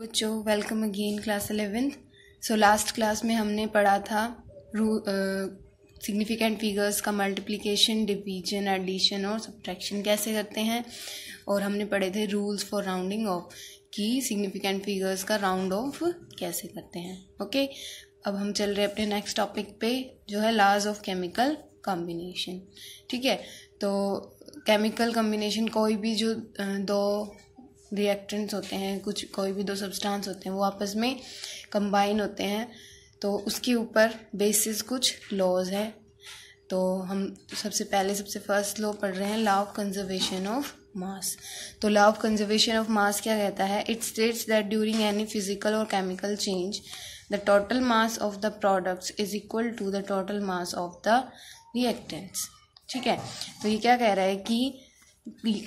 बच्चों welcome again class eleventh so last class में हमने पढ़ा था रू सिग्निफिकेंट फिगर्स का मल्टीप्लिकेशन डिवीजन एडिशन और सब्ट्रैक्शन कैसे करते हैं और हमने पढ़े थे रूल्स फॉर राउंडिंग ऑफ कि सिग्निफिकेंट फिगर्स का राउंड ऑफ कैसे करते हैं ओके okay? अब हम चल रहे अपने नेक्स्ट टॉपिक पे जो है लाज ऑफ केमिकल कॉम्बिनेशन ठीक है तो केमिकल कॉम्बिनेशन कोई भी जो दो रिएक्टेंट्स होते हैं कुछ कोई भी दो सब्सटेंस होते हैं वो आपस में कंबाइन होते हैं तो उसके ऊपर बेसिस कुछ लॉज हैं तो हम सबसे पहले सबसे फर्स्ट लॉ पढ़ रहे हैं law of conservation of mass तो law of conservation of mass क्या कहता है it states that during any physical और chemical change the total mass of the products is equal to the total mass of the reactants ठीक है तो ये क्या कह रहा है कि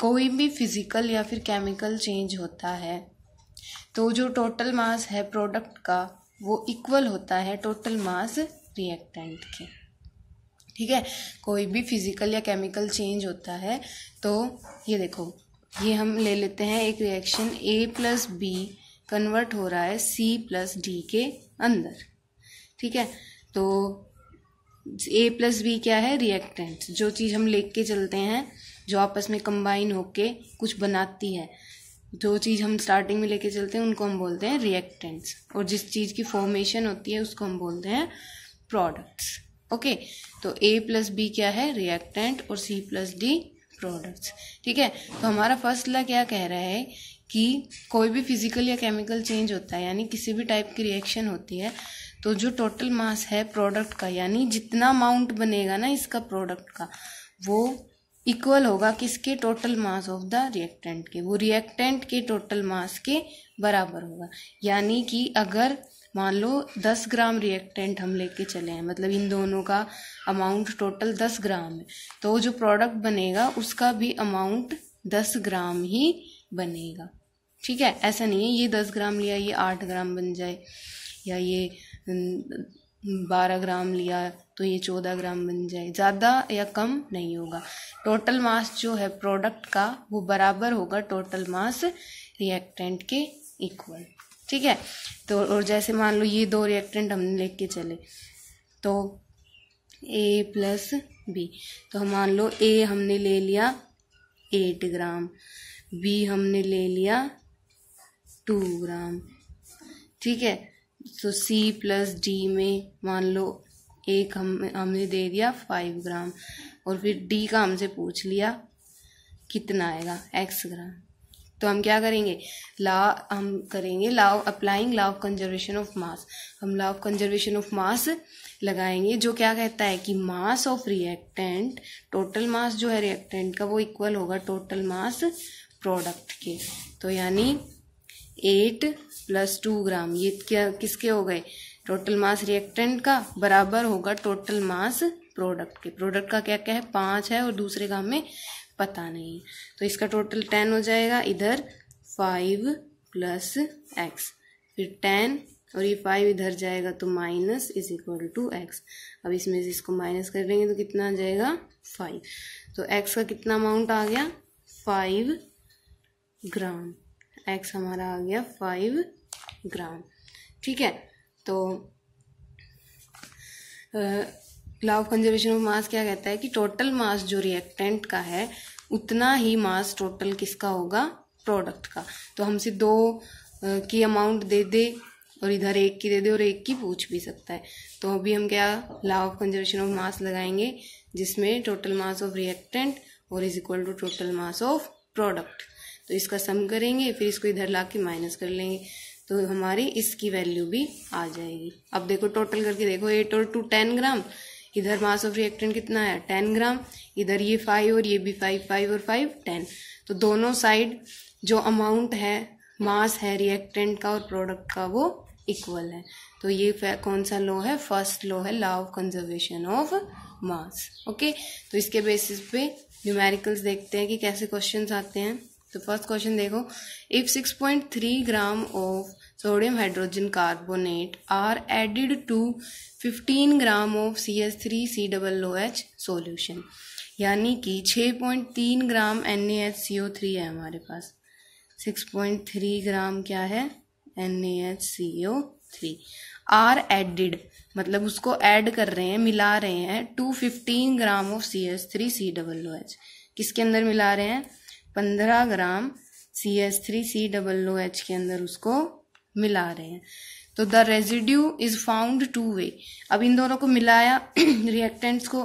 कोई भी फिज़िकल या फिर केमिकल चेंज होता है तो जो टोटल मास है प्रोडक्ट का वो इक्वल होता है टोटल मास रिएक्टेंट के ठीक है कोई भी फिज़िकल या केमिकल चेंज होता है तो ये देखो ये हम ले लेते हैं एक reaction A plus B convert हो रहा है सी प्लस डी के अंदर ठीक है तो ए प्लस बी क्या है रिएक्टेंट जो चीज़ हम लेके चलते हैं जो आपस में कंबाइन होके कुछ बनाती है जो चीज़ हम स्टार्टिंग में लेके चलते हैं उनको हम बोलते हैं रिएक्टेंट्स और जिस चीज़ की फॉर्मेशन होती है उसको हम बोलते हैं प्रोडक्ट्स ओके तो ए प्लस बी क्या है रिएक्टेंट और सी प्लस डी प्रोडक्ट्स ठीक है तो हमारा फर्स्ट ला क्या कह रहा है कि कोई भी फिजिकल या केमिकल चेंज होता है यानी किसी भी टाइप की रिएक्शन होती है तो जो टोटल मास है प्रोडक्ट का यानी जितना अमाउंट बनेगा ना इसका प्रोडक्ट का वो इक्वल होगा किसके total mass of the reactant के वो रिएक्टेंट के टोटल मास के बराबर होगा यानी कि अगर मान लो दस ग्राम रिएक्टेंट हम लेके चले हैं मतलब इन दोनों का अमाउंट टोटल दस ग्राम है तो जो प्रोडक्ट बनेगा उसका भी अमाउंट दस ग्राम ही बनेगा ठीक है ऐसा नहीं है ये दस ग्राम लिया ये आठ ग्राम बन जाए या ये हम्म, बारह ग्राम लिया तो ये चौदह ग्राम बन जाए ज़्यादा या कम नहीं होगा टोटल मास जो है प्रोडक्ट का वो बराबर होगा टोटल मास रिएक्टेंट के इक्वल ठीक है तो और जैसे मान लो ये दो रिएक्टेंट हमने लेके चले तो ए प्लस बी तो हम मान लो ए हमने ले लिया एट ग्राम बी हमने ले लिया टू ग्राम ठीक है तो सी प्लस डी में मान लो एक हम हमने दे दिया फाइव ग्राम और फिर डी का हमसे पूछ लिया कितना आएगा एक्स ग्राम तो हम क्या करेंगे ला हम करेंगे लाव अप्लाइंग लाव ऑफ कंजर्वेशन ऑफ मास हम लाव ऑफ कंजर्वेशन ऑफ मास लगाएंगे जो क्या कहता है कि mass of reactant total mass जो है रिएक्टेंट का वो इक्वल होगा टोटल मास प्रोडक्ट के तो यानी एट प्लस टू ग्राम ये क्या किसके हो गए टोटल मास रिएक्टेंट का बराबर होगा टोटल मास प्रोडक्ट के प्रोडक्ट का क्या क्या है पाँच है और दूसरे का हमें पता नहीं तो इसका टोटल टेन हो जाएगा इधर फाइव प्लस एक्स फिर टेन और ये फाइव इधर जाएगा तो minus is equal to X अब इसमें से इसको माइनस कर देंगे तो कितना आ जाएगा फाइव तो एक्स का कितना अमाउंट आ गया फाइव ग्राम एक्स हमारा आ गया फाइव ग्राम ठीक है तो law of conservation of mass क्या कहता है कि टोटल मास जो रिएक्टेंट का है उतना ही मास टोटल किसका होगा प्रोडक्ट का तो हमसे दो की अमाउंट दे दे और इधर एक की दे दे और एक की पूछ भी सकता है तो अभी हम क्या law of conservation of mass लगाएंगे जिसमें टोटल मास ऑफ रिएक्टेंट और is equal to total mass of product तो इसका सम करेंगे फिर इसको इधर ला के माइनस कर लेंगे तो हमारी इसकी वैल्यू भी आ जाएगी अब देखो टोटल करके देखो एट और टू टेन ग्राम इधर मास ऑफ रिएक्टेंट कितना है टेन ग्राम इधर ये फाइव और ये भी फाइव फाइव और फाइव टेन तो दोनों साइड जो अमाउंट है मास है रिएक्टेंट का और प्रोडक्ट का वो इक्वल है तो ये कौन सा लॉ है फर्स्ट लॉ है law of conservation of mass okay तो इसके बेसिस पे न्यूमेरिकल्स देखते हैं कि कैसे क्वेश्चंस आते हैं तो फर्स्ट क्वेश्चन देखो if 6.3 gram of sodium hydrogen carbonate are added to 15 gram of C S three C double O H solution यानी कि 6.3 gram N A H C O three है हमारे पास 6.3 ग्राम क्या है N A H C O three are added मतलब उसको add कर रहे हैं मिला रहे हैं to fifteen gram of C S three C double O H किसके अंदर मिला रहे हैं पंद्रह gram C S three C double O H के अंदर उसको मिला रहे हैं तो the residue is found to weigh अब इन दोनों को मिलाया रिएक्टेंट्स को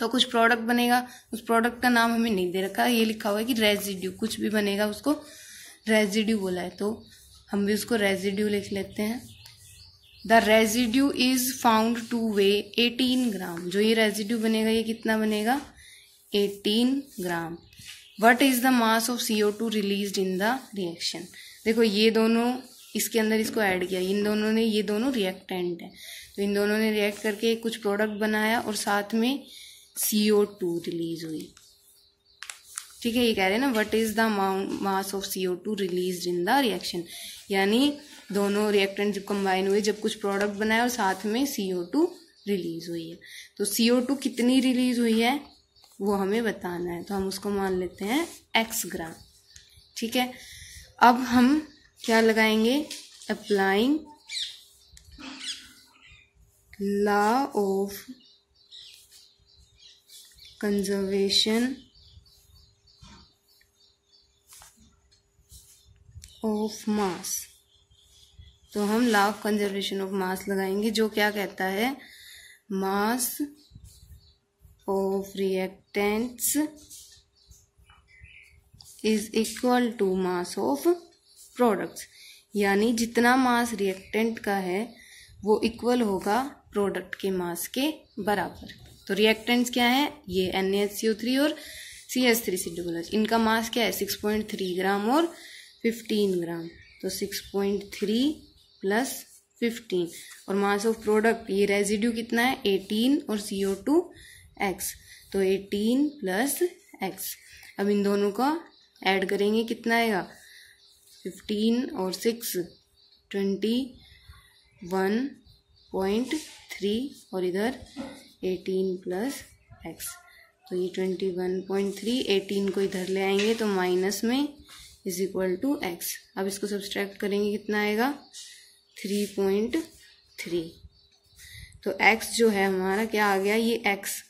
तो कुछ प्रोडक्ट बनेगा उस प्रोडक्ट का नाम हमें नहीं दे रखा ये लिखा हुआ है कि रेजिड्यू कुछ भी बनेगा उसको रेजिड्यू बोला है तो हम भी उसको रेजिड्यू लिख लेते हैं the residue is found to weigh eighteen gram जो ये रेजिड्यू बनेगा ये कितना बनेगा eighteen gram what is the mass of C O two release in the reaction देखो ये दोनों इसके अंदर इसको ऐड किया इन दोनों ने ये दोनों रिएक्टेंट हैं तो इन दोनों ने रिएक्ट करके कुछ प्रोडक्ट बनाया और साथ में सी ओ टू रिलीज हुई ठीक है ये कह रहे हैं ना what is the mass of C O two release in the reaction यानी दोनों रिएक्टेंट जब कंबाइन हुए जब कुछ प्रोडक्ट बनाया और साथ में सी ओ टू रिलीज हुई है तो सी ओ टू कितनी रिलीज हुई है वो हमें बताना है तो हम उसको मान लेते हैं एक्स ग्राम ठीक है अब हम क्या लगाएंगे applying law of conservation of mass तो हम law of conservation of mass लगाएंगे जो क्या कहता है mass of reactants is equal to mass of products यानी जितना मास रिएक्टेंट का है वो इक्वल होगा प्रोडक्ट के मास के बराबर तो रिएक्टेंट्स क्या है तो ये एन और सी एस थ्री सिडुलर इनका मास क्या है सिक्स पॉइंट थ्री ग्राम और फिफ्टीन ग्राम तो six point three plus fifteen और मास ऑफ प्रोडक्ट ये रेजिड्यू कितना है एटीन और सी ओ टू एक्स तो एटीन प्लस एक्स अब इन दोनों का ऐड करेंगे कितना आएगा फिफ्टीन और six twenty one point three और इधर एटीन प्लस एक्स तो ये twenty one point three eighteen को इधर ले आएंगे तो माइनस में इज इक्वल टू एक्स अब इसको सब्सट्रैक्ट करेंगे कितना आएगा थ्री पॉइंट थ्री तो एक्स जो है हमारा क्या आ गया ये एक्स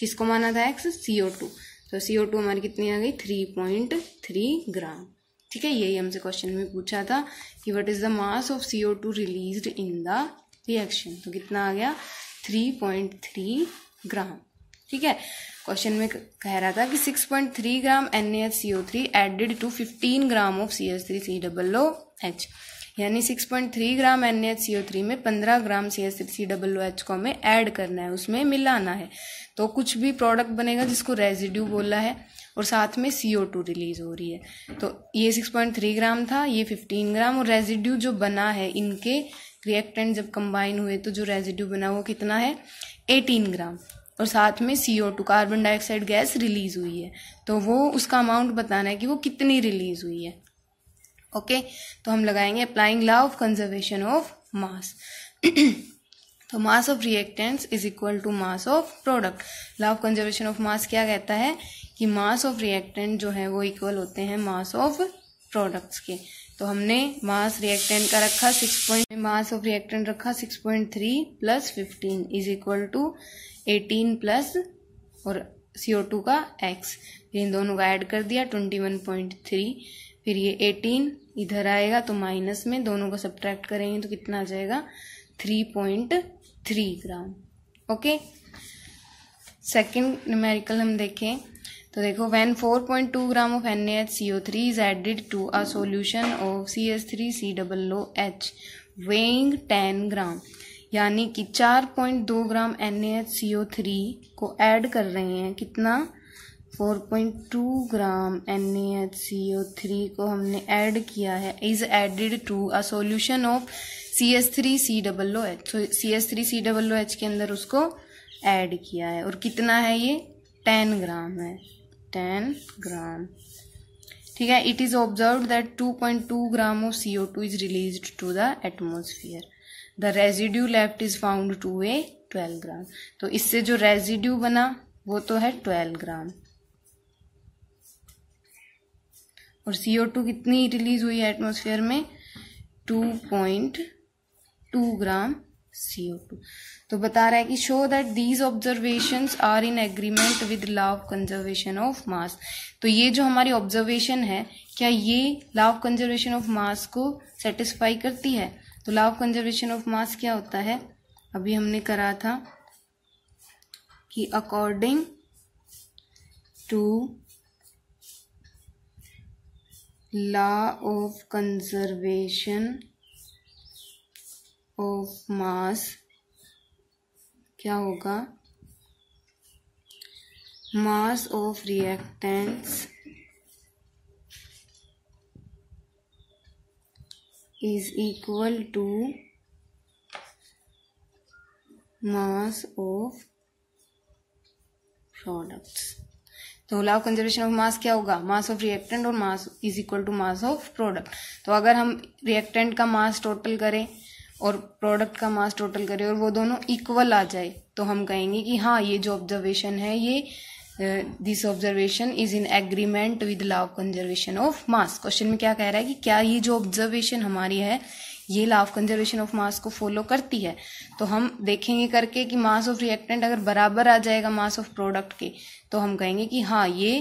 किसको माना था एक्स सी ओ टू तो सी ओ टू हमारी कितनी आ गई थ्री पॉइंट थ्री ग्राम ठीक है यही हमसे क्वेश्चन में पूछा था कि what is the mass of C O two release in the reaction तो कितना आ गया थ्री पॉइंट थ्री ग्राम ठीक है क्वेश्चन में कह रहा था कि six point three gram N H C O three added to fifteen gram of C H three C double O H यानी 6.3 gram N H C O three में 15 gram C S C W H को हमें add करना है उसमें मिलाना है तो कुछ भी प्रोडक्ट बनेगा जिसको रेजिड्यू बोला है और साथ में सी ओ टू रिलीज हो रही है तो ये 6.3 ग्राम था ये 15 ग्राम और रेजिड्यू जो बना है इनके रिएक्टेंट जब कंबाइन हुए तो जो रेजिड्यू बना वो कितना है एटीन ग्राम और साथ में C O two carbon dioxide gas release हुई है तो वो उसका अमाउंट बताना है कि वो कितनी रिलीज हुई है ओके तो हम लगाएंगे applying law of conservation of mass तो mass of reactants is equal to mass of product law of conservation of mass क्या कहता है कि मास ऑफ रिएक्टेंट जो है वो इक्वल होते हैं मास ऑफ प्रोडक्ट्स के तो हमने मास रिएक्टेंट का रखा six point mass of reactant रखा six point three plus fifteen is equal to eighteen plus और सी ओ टू का एक्स इन दोनों का ऐड कर दिया ट्वेंटी वन पॉइंट थ्री फिर ये एटीन इधर आएगा तो माइनस में दोनों को सब्ट्रैक्ट करेंगे तो कितना आ जाएगा three point three gram okay second numerical हम देखें तो देखो when four point two gram of N H C O three is added to a solution of C S three C double O H weighing ten gram यानी कि चार point दो gram N H C O three को add कर रहे हैं कितना 4.2 gram N को हमने ऐड किया है is added to a solution of C S three C double O H C S three C double O H के अंदर उसको ऐड किया है और कितना है ये टेन ग्राम है टेन ग्राम ठीक है it is observe that 2.2 gram of C O two is release to the atmosphere the residue left is found to a twelve gram तो इससे जो रेजिड्यू बना वो तो है ट्वेल्व ग्राम और ओ टू कितनी रिलीज हुई है एटमोसफेयर में two point two gram O two तो बता रहा है कि show that these observation are in agreement with law conservation of mass तो ये जो हमारी ऑब्जर्वेशन है क्या ये लाव कंजर्वेशन ऑफ मास को सेटिस्फाई करती है तो लाव कंजर्वेशन ऑफ मास क्या होता है अभी हमने करा था कि according to law of conservation of mass क्या होगा mass of reactants is equal to mass of products तो law of conservation of mass क्या होगा मास ऑफ रिएक्टेंट और mass is equal to mass of product तो अगर हम reactant का मास टोटल करें और प्रोडक्ट का मास टोटल करें और वो दोनों इक्वल आ जाए तो हम कहेंगे कि हाँ ये जो ऑब्जर्वेशन है ये this observation is in agreement with law of conservation of mass question में क्या कह रहा है कि क्या ये जो ऑब्जर्वेशन हमारी है ये law of conservation of mass को फॉलो करती है तो हम देखेंगे करके कि मास ऑफ रिएक्टेंट अगर बराबर आ जाएगा मास ऑफ प्रोडक्ट के तो हम कहेंगे कि हाँ ये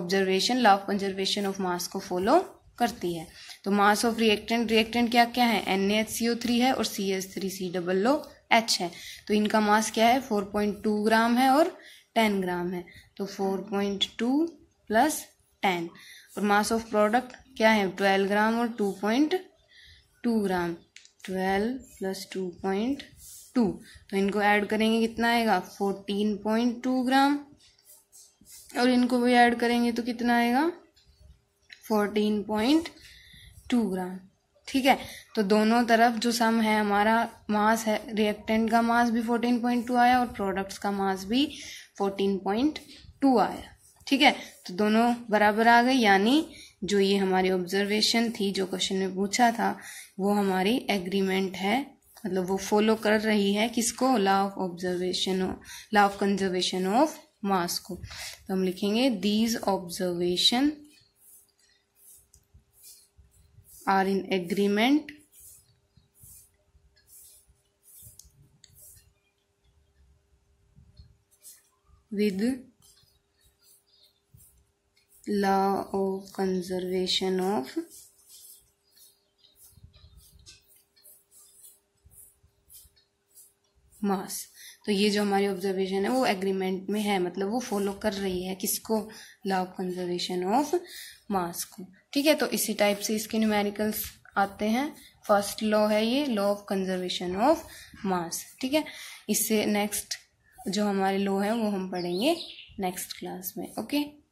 observation law of conservation of mass को फॉलो करती है तो मास ऑफ रिएक्टेंट रिएक्टेंट क्या क्या है N H C O three है और C H three C double O H है तो इनका मास क्या है फोर पॉइंट टू ग्राम है और टेन ग्राम है तो four point two plus ten और मास ऑफ प्रोडक्ट क्या है ट्वेल्व ग्राम और two point two gram twelve plus two point two तो इनको ऐड करेंगे कितना आएगा फोर्टीन पॉइंट टू ग्राम और इनको भी ऐड करेंगे तो कितना आएगा फोर्टीन पॉइंट टू ग्राम ठीक है तो दोनों तरफ जो सम है हमारा मास है रिएक्टेंट का मास भी फोर्टीन पॉइंट टू आया और प्रोडक्ट्स का मास भी फोर्टीन पॉइंट टू आया ठीक है तो दोनों बराबर आ गए यानी जो ये हमारी ऑब्जर्वेशन थी जो क्वेश्चन में पूछा था वो हमारी एग्रीमेंट है मतलब वो फॉलो कर रही है किसको law of observation law of conservation of mass को तो हम लिखेंगे these observation are in agreement with law of conservation of mass तो ये जो हमारी ऑब्जर्वेशन है वो एग्रीमेंट में है मतलब वो फॉलो कर रही है किसको law of conservation of mass को ठीक है तो इसी टाइप से इसके न्यूमेरिकल्स आते हैं फर्स्ट लॉ है ये law of conservation of mass ठीक है इससे नेक्स्ट जो हमारे लॉ है वो हम पढ़ेंगे नेक्स्ट क्लास में ओके